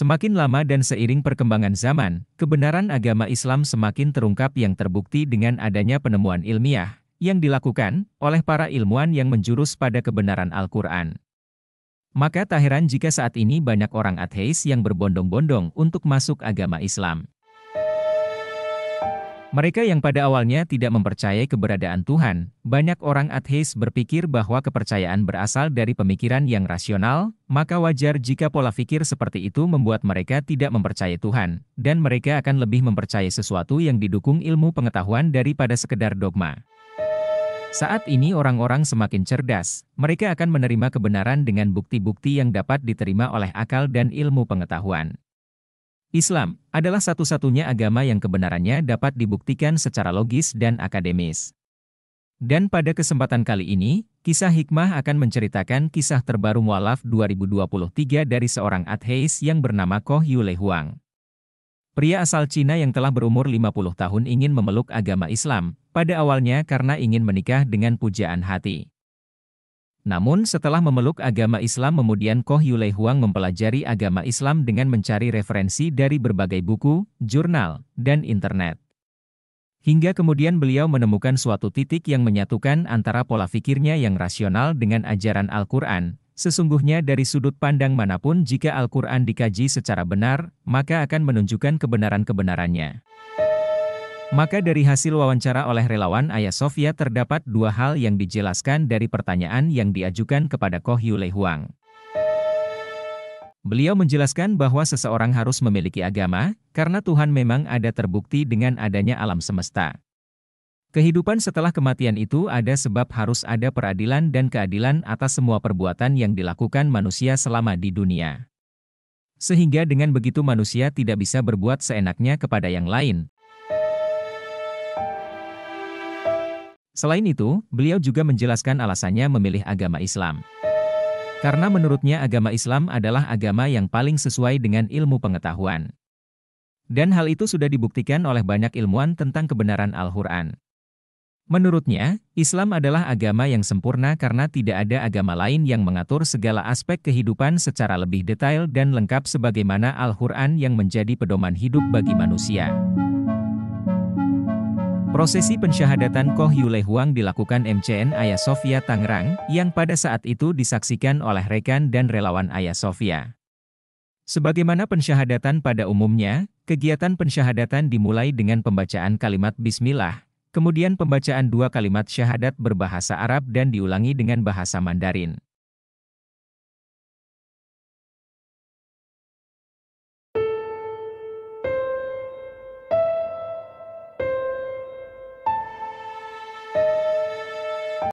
Semakin lama dan seiring perkembangan zaman, kebenaran agama Islam semakin terungkap yang terbukti dengan adanya penemuan ilmiah yang dilakukan oleh para ilmuwan yang menjurus pada kebenaran Al-Quran. Maka tak heran jika saat ini banyak orang ateis yang berbondong-bondong untuk masuk agama Islam. Mereka yang pada awalnya tidak mempercayai keberadaan Tuhan, banyak orang ateis berpikir bahwa kepercayaan berasal dari pemikiran yang rasional, maka wajar jika pola pikir seperti itu membuat mereka tidak mempercayai Tuhan, dan mereka akan lebih mempercayai sesuatu yang didukung ilmu pengetahuan daripada sekedar dogma. Saat ini orang-orang semakin cerdas, mereka akan menerima kebenaran dengan bukti-bukti yang dapat diterima oleh akal dan ilmu pengetahuan. Islam adalah satu-satunya agama yang kebenarannya dapat dibuktikan secara logis dan akademis. Dan pada kesempatan kali ini, kisah hikmah akan menceritakan kisah terbaru mualaf 2023 dari seorang atheis yang bernama Koh Yule Huang. Pria asal Cina yang telah berumur 50 tahun ingin memeluk agama Islam, pada awalnya karena ingin menikah dengan pujaan hati. Namun setelah memeluk agama Islam kemudian Koh Yule Huang mempelajari agama Islam dengan mencari referensi dari berbagai buku, jurnal, dan internet. Hingga kemudian beliau menemukan suatu titik yang menyatukan antara pola fikirnya yang rasional dengan ajaran Al-Quran. Sesungguhnya dari sudut pandang manapun jika Al-Quran dikaji secara benar, maka akan menunjukkan kebenaran-kebenarannya. Maka dari hasil wawancara oleh relawan Ayah Sofia terdapat dua hal yang dijelaskan dari pertanyaan yang diajukan kepada Koh Yule Huang. Beliau menjelaskan bahwa seseorang harus memiliki agama, karena Tuhan memang ada terbukti dengan adanya alam semesta. Kehidupan setelah kematian itu ada sebab harus ada peradilan dan keadilan atas semua perbuatan yang dilakukan manusia selama di dunia. Sehingga dengan begitu manusia tidak bisa berbuat seenaknya kepada yang lain, Selain itu, beliau juga menjelaskan alasannya memilih agama Islam. Karena menurutnya agama Islam adalah agama yang paling sesuai dengan ilmu pengetahuan. Dan hal itu sudah dibuktikan oleh banyak ilmuwan tentang kebenaran Al-Quran. Menurutnya, Islam adalah agama yang sempurna karena tidak ada agama lain yang mengatur segala aspek kehidupan secara lebih detail dan lengkap sebagaimana Al-Quran yang menjadi pedoman hidup bagi manusia. Prosesi pensyahadatan Koh Yule Huang dilakukan MCN Ayah Sofia Tangerang, yang pada saat itu disaksikan oleh rekan dan relawan Ayah Sofia. Sebagaimana pensyahadatan pada umumnya, kegiatan pensyahadatan dimulai dengan pembacaan kalimat Bismillah, kemudian pembacaan dua kalimat syahadat berbahasa Arab dan diulangi dengan bahasa Mandarin.